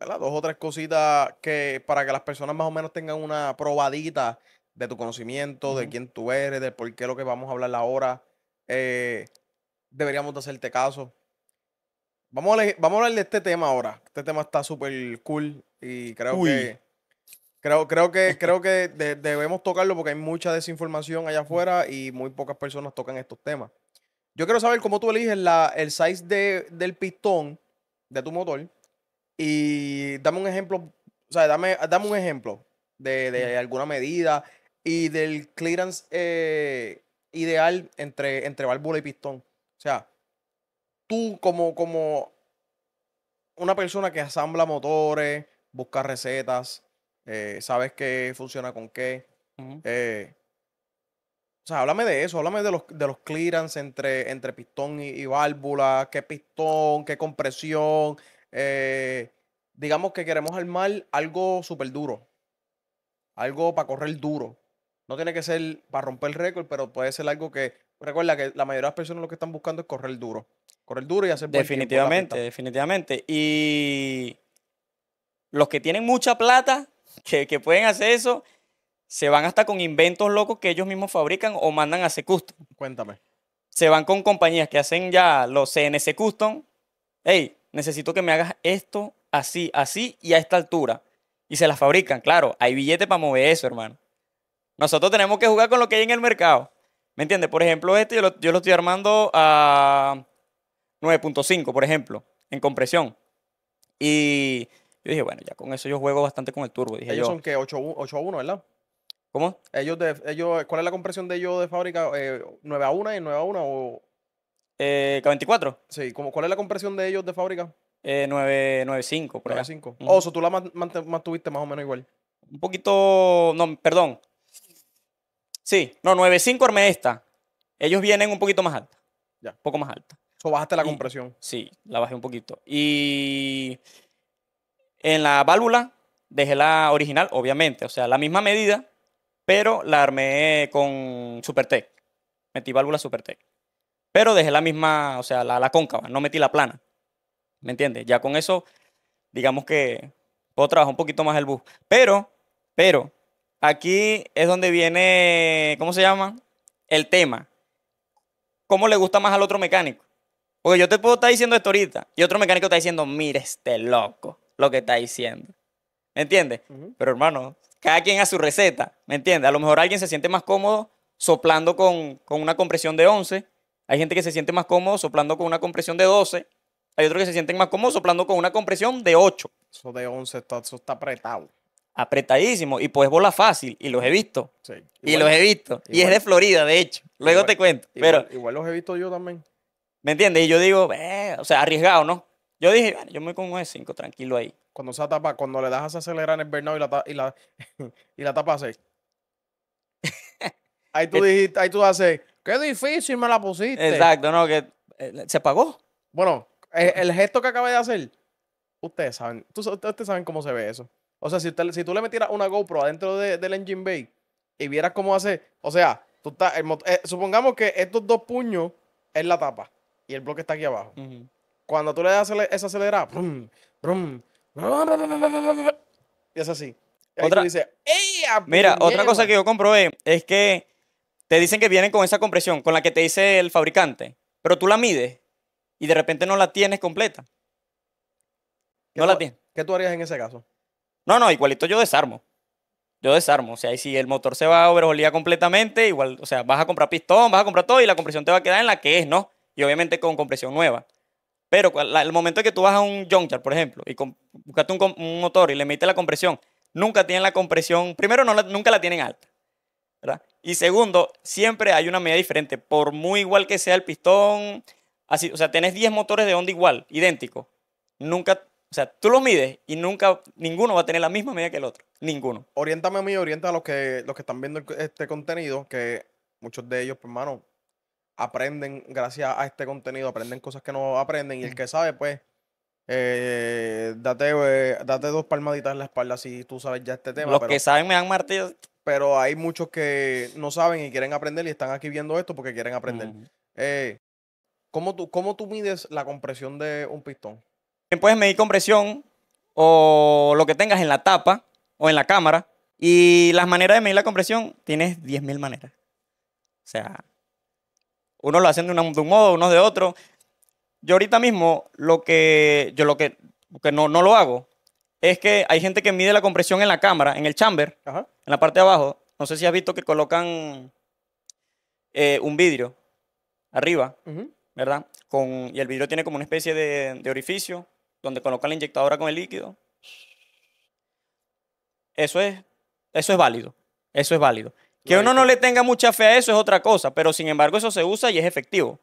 dos o tres cositas que para que las personas más o menos tengan una probadita de tu conocimiento, de quién tú eres, de por qué lo que vamos a hablar ahora. Eh, deberíamos de hacerte caso. Vamos a, vamos a hablar de este tema ahora. Este tema está súper cool. Y creo que. Creo, creo que, creo que debemos tocarlo porque hay mucha desinformación allá afuera y muy pocas personas tocan estos temas. Yo quiero saber cómo tú eliges el size del pistón de tu motor y dame un ejemplo, o sea, dame, dame un ejemplo de, alguna medida y del clearance eh, ideal entre, entre válvula y pistón. O sea, tú como, como una persona que asambla motores, buscar recetas, eh, sabes qué funciona con qué. Eh, o sea, háblame de eso, háblame de los, de los clearance entre, entre pistón y, válvula, qué pistón, qué compresión. Eh, digamos que queremos armar algo súper duro, algo para correr duro. No tiene que ser para romper el récord, pero puede ser algo que. Recuerda que la mayoría de las personas lo que están buscando es correr duro. Correr duro y hacer buen Definitivamente, definitivamente. Y los que tienen mucha plata, que, pueden hacer eso, se van hasta con inventos locos que ellos mismos fabrican o mandan a hacer custom. Cuéntame. Se van con compañías que hacen ya los CNC custom. Hey, necesito que me hagas esto así, así y a esta altura. Y se las fabrican, claro. Hay billetes para mover eso, hermano. Nosotros tenemos que jugar con lo que hay en el mercado. ¿Me entiendes? Por ejemplo, este yo lo estoy armando a 9.5, por ejemplo, en compresión. Y yo dije, bueno, ya con eso yo juego bastante con el turbo. Dije ellos son que 8, a 1, ¿verdad? ¿Cómo? Ellos, de, ellos, ¿Cuál es la compresión de ellos de fábrica? ¿9 eh, a 1 y 9 a 1 o...? Eh, ¿K24? Sí, ¿cuál es la compresión de ellos de fábrica? Eh, 9, 5, por 9, 5. Oso, tú la mantuviste más o menos igual. Un poquito... No, perdón. Sí, no, 9-5 armé esta. Ellos vienen un poquito más alta. Ya. Un poco más alta. O bajaste la compresión. sí, la bajé un poquito. Y en la válvula dejé la original, obviamente, o sea, la misma medida, pero la armé con Supertech. Metí válvula Supertech. Pero dejé la misma, o sea, la, la cóncava, no metí la plana. ¿Me entiendes? Ya con eso, digamos que puedo trabajar un poquito más el bus. Pero, pero, aquí es donde viene, ¿cómo se llama? El tema. ¿Cómo le gusta más al otro mecánico? Porque yo te puedo estar diciendo esto ahorita y otro mecánico está diciendo, mire este loco lo que está diciendo. ¿Me entiendes? Pero hermano, cada quien a su receta, ¿me entiendes? A lo mejor alguien se siente más cómodo soplando con, una compresión de 11, hay gente que se siente más cómodo soplando con una compresión de 12, hay otros que se sienten más cómodo soplando con una compresión de 8. Eso de 11 está, está apretado. Apretadísimo y pues bola fácil y los he visto. Sí. y los he visto. Y es de Florida, de hecho. Luego te cuento. pero, igual los he visto yo también. ¿Me entiendes? Y yo digo, o sea, arriesgado, ¿no? Yo dije, yo me voy con un E5, tranquilo ahí. Cuando se tapa, cuando le das a acelerar en el burnout y la, y la, y tapas ahí tú dijiste, ahí tú haces, qué difícil me la pusiste. Exacto, no, que eh, se pagó. Bueno, el, gesto que acabé de hacer, ustedes saben, ustedes saben cómo se ve eso. O sea, si, si tú le metieras una GoPro adentro del engine bay y vieras cómo hace, o sea, tú eh, supongamos que estos dos puños es la tapa y el bloque está aquí abajo. Cuando tú le das esa acelerada, y es así. mira, otra cosa que yo comprobé eh, es que te dicen que vienen con esa compresión, con la que te dice el fabricante, pero tú la mides y de repente no la tienes completa. No la tienes. ¿Qué tú harías en ese caso? No, no, igualito yo desarmo. Yo desarmo. O sea, y si el motor se va a overholía completamente, igual, o sea, vas a comprar pistón, vas a comprar todo y la compresión te va a quedar en la que es, ¿no? Y obviamente con compresión nueva. Pero el momento que tú vas a un Junkyard, por ejemplo, y buscaste un, motor y le metes la compresión, nunca tienen la compresión, primero nunca la tienen alta, ¿verdad? Y segundo, siempre hay una medida diferente, por muy igual que sea el pistón, así, o sea, tenés 10 motores de onda igual, idéntico, nunca, o sea, tú lo mides y nunca, ninguno va a tener la misma medida que el otro, ninguno. Oriéntame a mí, orienta a los que, los que están viendo este contenido, que muchos de ellos, pues, hermano, aprenden gracias a este contenido, aprenden cosas que no aprenden y el que sabe, pues, eh, date, eh, date dos palmaditas en la espalda si tú sabes ya este tema. Los que saben me dan martillo. Pero hay muchos que no saben y quieren aprender y están aquí viendo esto porque quieren aprender. Eh, ¿cómo, tú, ¿Cómo tú mides la compresión de un pistón? Puedes medir compresión o lo que tengas en la tapa o en la cámara. Y las maneras de medir la compresión, tienes 10.000 maneras. O sea, unos lo hacen de, un modo, unos de otro. Yo ahorita mismo lo que, yo lo que, no, no lo hago es que hay gente que mide la compresión en la cámara, en el chamber, en la parte de abajo. No sé si has visto que colocan eh, un vidrio arriba, ¿verdad? Con, y el vidrio tiene como una especie de, orificio donde colocan la inyectadora con el líquido. Eso es, eso es válido. Eso es válido. Que uno no le tenga mucha fe a eso es otra cosa, pero sin embargo eso se usa y es efectivo.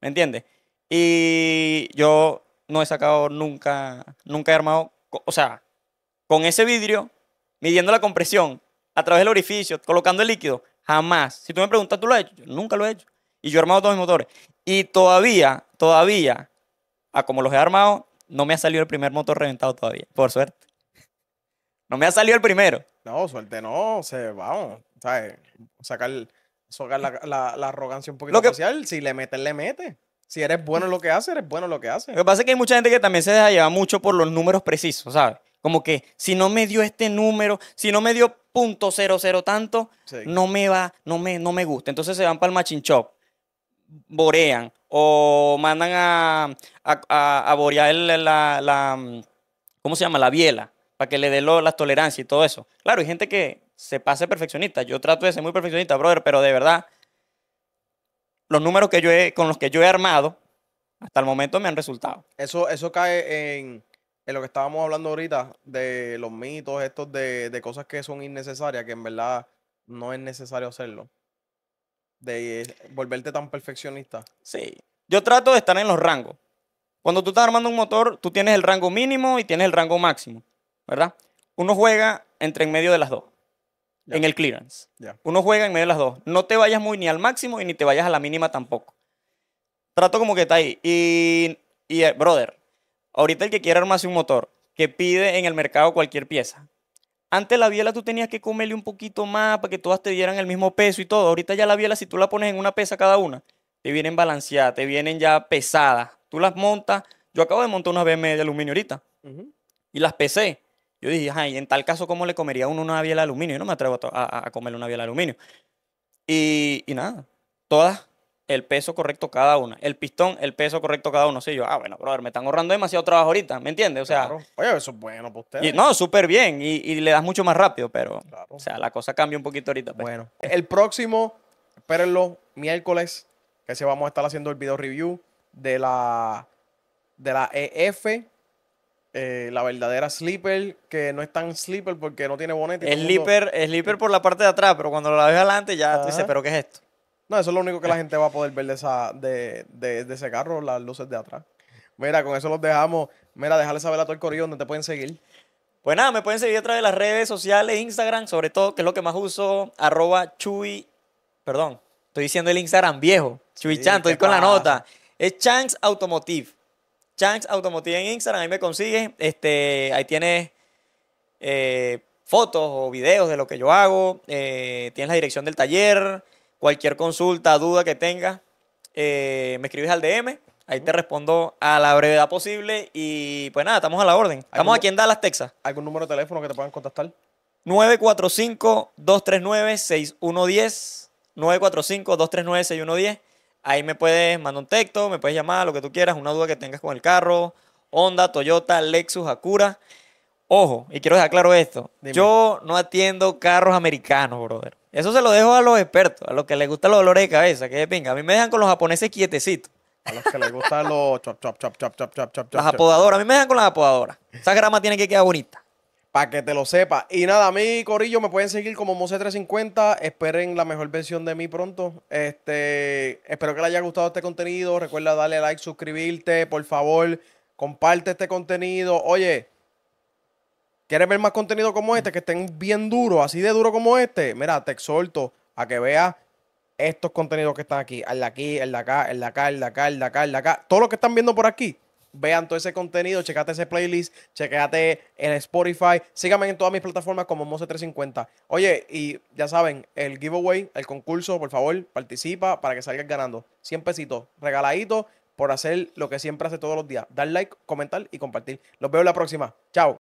¿Me entiendes? Y yo no he sacado nunca, nunca he armado, o sea, con ese vidrio, midiendo la compresión a través del orificio, colocando el líquido, jamás. Si tú me preguntas, ¿tú lo has hecho? Yo nunca lo he hecho. Y yo he armado todos mis motores. Y todavía, todavía, a como los he armado, no me ha salido el primer motor reventado todavía, por suerte. No me ha salido el primero. No, suerte no, se, vamos. ¿sabes? Sacar, la, arrogancia un poquito social. Si le metes, le mete Si eres bueno en lo que hace eres bueno en lo que hace Lo que pasa es que hay mucha gente que también se deja llevar mucho por los números precisos, ¿sabes? Como que si no me dio este número, si no me dio punto cero cero tanto, no me va, no me, no me gusta. Entonces se van para el machinchop shop, borean o mandan a, borear la, la, ¿cómo se llama? La biela, para que le dé las tolerancias y todo eso. Claro, hay gente que se pase perfeccionista. Yo trato de ser muy perfeccionista, brother, pero de verdad, los números que yo con los que yo he armado, hasta el momento me han resultado. Eso, eso cae en, lo que estábamos hablando ahorita, de los mitos, estos de, cosas que son innecesarias, que en verdad no es necesario hacerlo. De eh, volverte tan perfeccionista. Sí. Yo trato de estar en los rangos. Cuando tú estás armando un motor, tú tienes el rango mínimo y tienes el rango máximo, ¿verdad? Uno juega entre en medio de las dos. En el clearance. Uno juega en medio de las dos. No te vayas muy ni al máximo y ni te vayas a la mínima tampoco. Trato como que está ahí. Y, eh, brother, ahorita el que quiera armarse un motor, que pide en el mercado cualquier pieza. Antes la biela tú tenías que comerle un poquito más para que todas te dieran el mismo peso y todo. Ahorita ya la biela, si tú la pones en una pesa cada una, te vienen balanceadas, te vienen ya pesadas. Tú las montas. Yo acabo de montar unas BM de aluminio ahorita. Y las pesé. Yo dije, ay, en tal caso, ¿cómo le comería uno una biela de aluminio? Yo no me atrevo a, comer comerle una biela de aluminio. Y, nada, todas el peso correcto cada una. El pistón, el peso correcto cada uno. Sí, yo, ah, bueno, brother, me están ahorrando demasiado trabajo ahorita, ¿me entiendes? O sea, oye, eso es bueno para usted. no, súper bien, y, le das mucho más rápido, pero, claro. o sea, la cosa cambia un poquito ahorita. Pues. Bueno, el próximo, espérenlo, miércoles, que se vamos a estar haciendo el video review de la, de la EF eh, la verdadera sleeper, que no es tan sleeper porque no tiene bonete. Es sleeper, por la parte de atrás, pero cuando la ves adelante ya tú dices, ¿pero qué es esto? No, eso es lo único que la gente va a poder ver de, esa, de, ese carro, las luces de atrás. Mira, con eso los dejamos. Mira, déjale saber a todo el corillo donde te pueden seguir. Pues nada, me pueden seguir a través de las redes sociales, Instagram, sobre todo, que es lo que más uso, arroba chuy, perdón, estoy diciendo el Instagram viejo, chuy Chan, estoy con la nota. Es Chance Automotive. Chanks Automotive en Instagram, ahí me consigues. Este, ahí tienes eh, fotos o videos de lo que yo hago. Eh, tienes la dirección del taller. Cualquier consulta, duda que tengas, eh, me escribes al DM. Ahí te respondo a la brevedad posible. Y pues nada, estamos a la orden. Estamos aquí en Dallas, Texas. ¿Algún número de teléfono que te puedan contactar? 945-239-6110. 945-239-6110. Ahí me puedes mandar un texto, me puedes llamar, lo que tú quieras, una duda que tengas con el carro, Honda, Toyota, Lexus, Acura. Ojo, y quiero dejar claro esto. Yo no atiendo carros americanos, brother. Eso se lo dejo a los expertos, a los que les gustan los dolores de cabeza, que de pinga. A mí me dejan con los japoneses quietecitos. A los que les gustan los chop, chop, chop, chop, chop, chop, chop. Las apodadoras, a mí me dejan con las apodadoras. Esa grama tiene que quedar bonita. Para que te lo sepa. Y nada, a mí, Corillo, me pueden seguir como Mose350. Esperen la mejor versión de mí pronto. Este, espero que les haya gustado este contenido. Recuerda darle like, suscribirte, por favor. Comparte este contenido. Oye, ¿quieres ver más contenido como este? Que estén bien duros, así de duro como este. Mira, te exhorto a que veas estos contenidos que están aquí. El de aquí, el de acá, el de acá, el de acá, el de acá, el de acá. Todo lo que están viendo por aquí vean todo ese contenido, checate ese playlist, checate en Spotify, síganme en todas mis plataformas como Mose350. Oye, y ya saben, el giveaway, el concurso, por favor, participa para que salgas ganando. 100 pesitos, regaladito por hacer lo que siempre hace todos los días, dar like, comentar y compartir. Los veo la próxima. Chao.